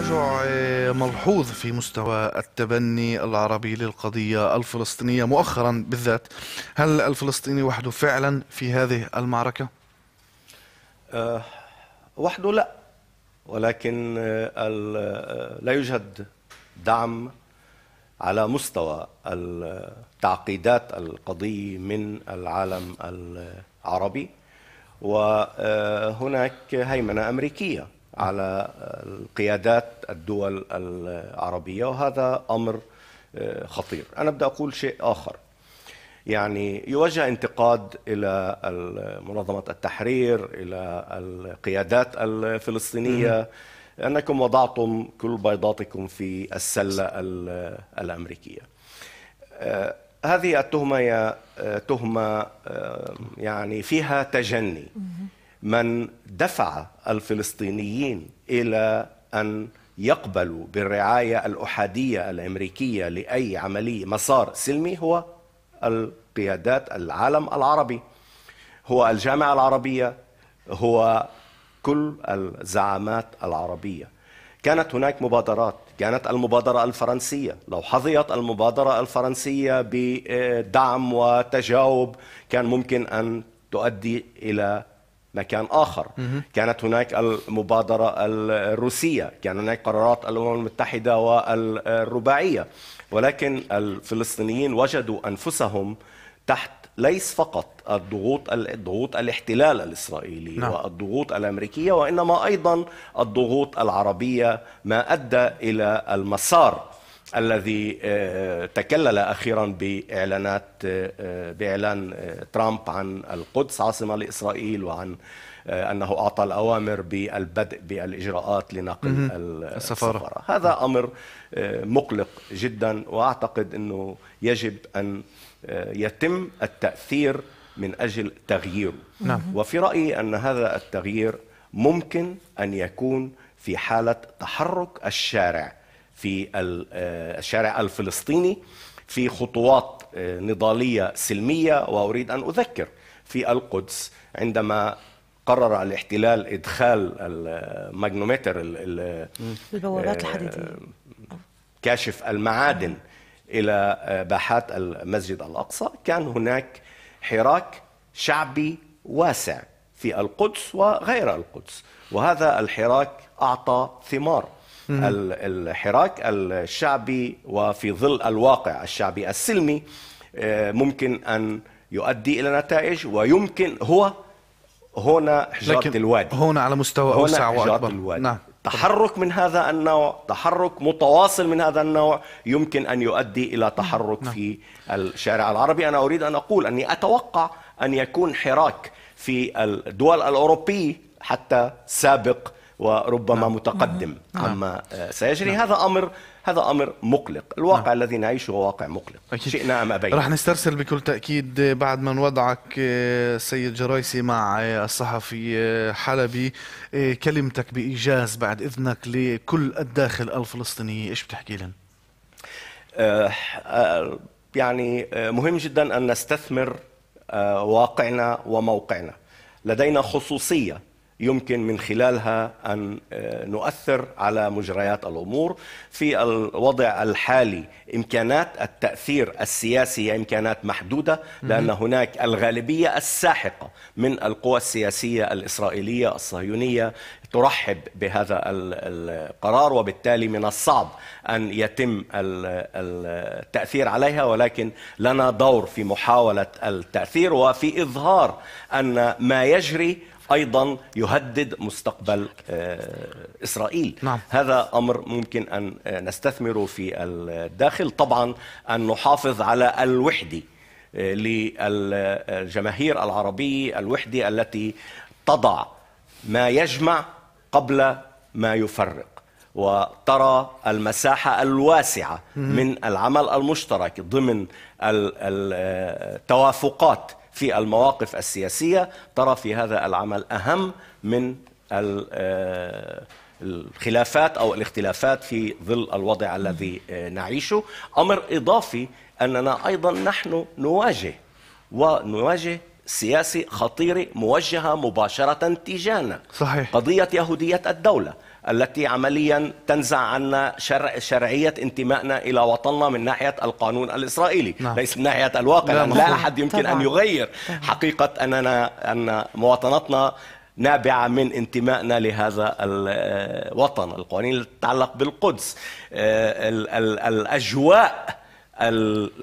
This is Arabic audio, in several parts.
تراجع آه، ملحوظ في مستوى التبني العربي للقضية الفلسطينية مؤخرا بالذات هل الفلسطيني وحده فعلا في هذه المعركة؟ أه وحده لا ولكن آه، آه، لا يوجد دعم على مستوى تعقيدات القضية من العالم العربي وهناك هيمنة أمريكية على قيادات الدول العربية وهذا أمر آه، خطير أنا بدي أقول شيء آخر يعني يوجه انتقاد إلى منظمة التحرير إلى القيادات الفلسطينية أنكم وضعتم كل بيضاتكم في السلة الأمريكية آه، هذه التهمة آه، تهمة يعني فيها تجني من دفع الفلسطينيين الى ان يقبلوا بالرعايه الاحاديه الامريكيه لاي عمليه مسار سلمي هو القيادات العالم العربي هو الجامعه العربيه هو كل الزعامات العربيه كانت هناك مبادرات كانت المبادرة الفرنسية لو حظيت المبادرة الفرنسية بدعم وتجاوب كان ممكن أن تؤدي إلى مكان آخر كانت هناك المبادرة الروسية كان هناك قرارات الأمم المتحدة والرباعية ولكن الفلسطينيين وجدوا أنفسهم تحت ليس فقط الضغوط الضغوط الاحتلال الاسرائيلي نعم. والضغوط الامريكيه وانما ايضا الضغوط العربيه ما ادى الى المسار الذي آه، تكلل اخيرا باعلانات آه، آه، باعلان ترامب عن القدس عاصمه لاسرائيل وعن انه اعطى الاوامر بالبدء بالاجراءات لنقل السفاره. السفاره هذا امر مقلق جدا واعتقد انه يجب ان يتم التاثير من اجل تغييره نعم. وفي رايي ان هذا التغيير ممكن ان يكون في حاله تحرك الشارع في آه، الشارع الفلسطيني في خطوات آه، نضاليه سلميه واريد ان اذكر في القدس عندما قرر الاحتلال ادخال الماجنومتر البوابات آه، الحديديه كاشف المعادن الى باحات المسجد الاقصى كان هناك حراك شعبي واسع في القدس وغير القدس وهذا الحراك اعطى ثمار الحراك الشعبي وفي ظل الواقع الشعبي السلمي آه، ممكن أن يؤدي إلى نتائج ويمكن هو هنا حجارة الوادي هنا على مستوى أوسع وأكبر الوادي. نعم تحرك من هذا النوع تحرك متواصل من هذا النوع يمكن أن يؤدي إلى نعم. تحرك نعم. في الشارع العربي أنا أريد أن أقول أني أتوقع أن يكون حراك في الدول الأوروبية حتى سابق وربما نعم. متقدم نعم. عما نعم. آه، سيجري نعم. هذا امر هذا امر مقلق الواقع نعم. الذي نعيشه واقع مقلق أكيد. شئنا ام ابينا رح نسترسل بكل تاكيد بعد ما نوضعك آه، سيد جرايسي مع آه، الصحفي حلبي كلمتك بايجاز بعد اذنك لكل الداخل الفلسطيني ايش بتحكي لهم يعني مهم جدا ان نستثمر واقعنا وموقعنا لدينا خصوصيه يمكن من خلالها ان آه، نؤثر على مجريات الامور في الوضع الحالي امكانات التاثير السياسي هي امكانات محدوده لان هناك الغالبيه الساحقه من القوى السياسيه الاسرائيليه الصهيونيه ترحب بهذا القرار وبالتالي من الصعب ان يتم التاثير عليها ولكن لنا دور في محاوله التاثير وفي اظهار ان ما يجري ايضا يهدد مستقبل آه، اسرائيل نعم. هذا امر ممكن ان نستثمره في الداخل طبعا ان نحافظ على الوحده آه، للجماهير العربيه الوحده التي تضع ما يجمع قبل ما يفرق وترى المساحة الواسعة من العمل المشترك ضمن التوافقات في المواقف السياسية ترى في هذا العمل أهم من آه، الخلافات أو الاختلافات في ظل الوضع الذي آه، نعيشه أمر إضافي أننا أيضا نحن نواجه ونواجه سياسي خطيرة موجهة مباشرة تجاهنا صحيح. قضية يهودية الدولة التي عمليا تنزع عنا شرع شرعية انتمائنا إلى وطننا من ناحية القانون الإسرائيلي نعم. ليس من ناحية الواقع لا, لا أحد يمكن طبعا. أن يغير طبعا. حقيقة أننا أن مواطنتنا نابعة من انتمائنا لهذا الوطن القوانين التي تتعلق بالقدس آه، الأجواء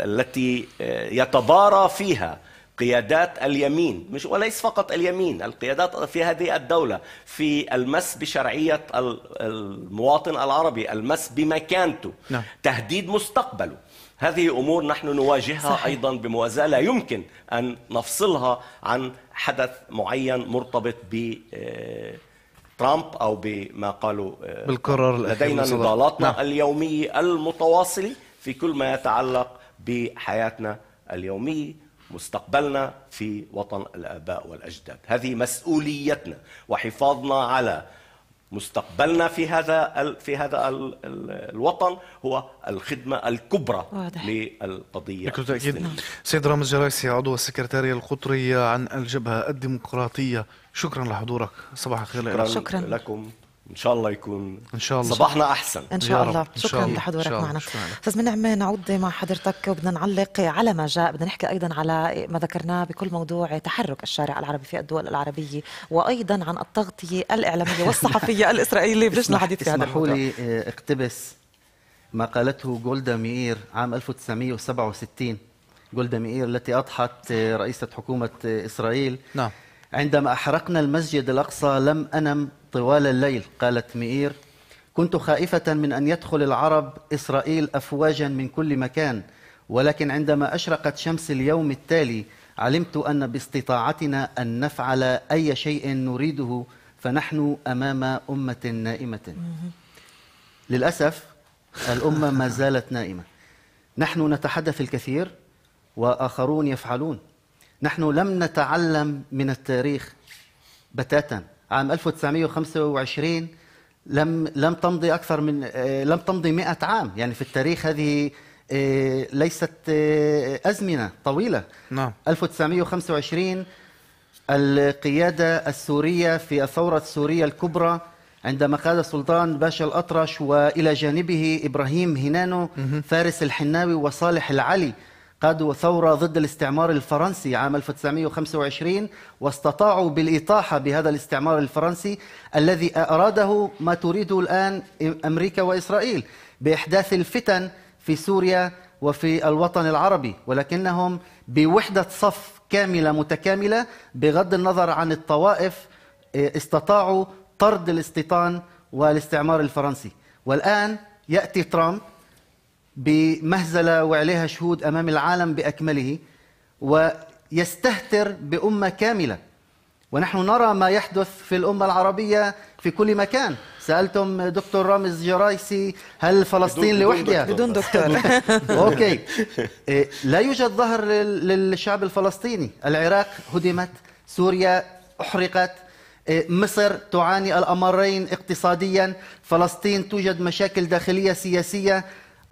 التي آه، يتبارى فيها قيادات اليمين مش وليس فقط اليمين القيادات في هذه الدولة في المس بشرعية المواطن العربي المس بمكانته نعم. تهديد مستقبله هذه أمور نحن نواجهها صحيح. أيضا بموازاة لا يمكن أن نفصلها عن حدث معين مرتبط ب آه، ترامب أو بما قالوا آه، بالقرار لدينا نضالاتنا نعم. اليومية المتواصلة في كل ما يتعلق بحياتنا اليومية مستقبلنا في وطن الآباء والأجداد هذه مسؤوليتنا وحفاظنا على مستقبلنا في هذا في هذا الوطن هو الخدمه الكبرى واضح. للقضيه بكل تاكيد سيد رامز جرايسي عضو السكرتاريه القطريه عن الجبهه الديمقراطيه شكرا لحضورك صباح الخير شكرا, شكرا لكم ان شاء الله يكون ان شاء الله صباحنا احسن ان شاء الله شكرا لحضورك معنا استاذ منعم نعود مع حضرتك وبدنا نعلق على ما جاء بدنا نحكي ايضا على ما ذكرناه بكل موضوع تحرك الشارع العربي في الدول العربيه وايضا عن التغطيه الاعلاميه والصحفية الاسرائيليه بلشنا الحديث في هذا الموضوع اسمحوا لي آه، اقتبس ما قالته جولدا مئير عام 1967 جولدا مئير التي اضحت آه، رئيسه حكومه آه، اسرائيل نعم عندما احرقنا المسجد الاقصى لم انم طوال الليل قالت مئير كنت خائفة من أن يدخل العرب إسرائيل أفواجا من كل مكان ولكن عندما أشرقت شمس اليوم التالي علمت أن باستطاعتنا أن نفعل أي شيء نريده فنحن أمام أمة نائمة للأسف الأمة ما زالت نائمة نحن نتحدث الكثير وآخرون يفعلون نحن لم نتعلم من التاريخ بتاتا عام 1925 لم لم تمضي اكثر من آه، لم تمضي 100 عام يعني في التاريخ هذه آه، ليست آه، ازمنه طويله نعم 1925 القياده السوريه في الثوره السوريه الكبرى عندما قاد سلطان باشا الأطرش وإلى جانبه إبراهيم هنانو فارس الحناوي وصالح العلي قادوا ثورة ضد الاستعمار الفرنسي عام 1925 واستطاعوا بالإطاحة بهذا الاستعمار الفرنسي الذي أراده ما تريده الآن أمريكا وإسرائيل بإحداث الفتن في سوريا وفي الوطن العربي ولكنهم بوحدة صف كاملة متكاملة بغض النظر عن الطوائف إيه، استطاعوا طرد الاستيطان والاستعمار الفرنسي والآن يأتي ترامب بمهزله وعليها شهود امام العالم باكمله ويستهتر بامه كامله ونحن نرى ما يحدث في الامه العربيه في كل مكان سالتم دكتور رامز جرايسي هل فلسطين لوحدها بدون دكتور اوكي إيه، لا يوجد ظهر للشعب الفلسطيني العراق هدمت سوريا احرقت إيه، مصر تعاني الامرين اقتصاديا فلسطين توجد مشاكل داخليه سياسيه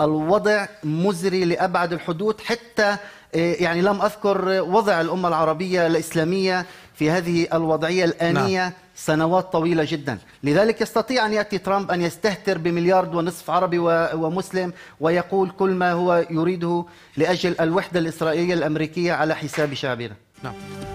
الوضع مزري لابعد الحدود حتى آه، يعني لم اذكر وضع الامه العربيه الاسلاميه في هذه الوضعيه الانيه نعم. سنوات طويله جدا، لذلك يستطيع ان ياتي ترامب ان يستهتر بمليارد ونصف عربي ومسلم ويقول كل ما هو يريده لاجل الوحده الاسرائيليه الامريكيه على حساب شعبنا. نعم.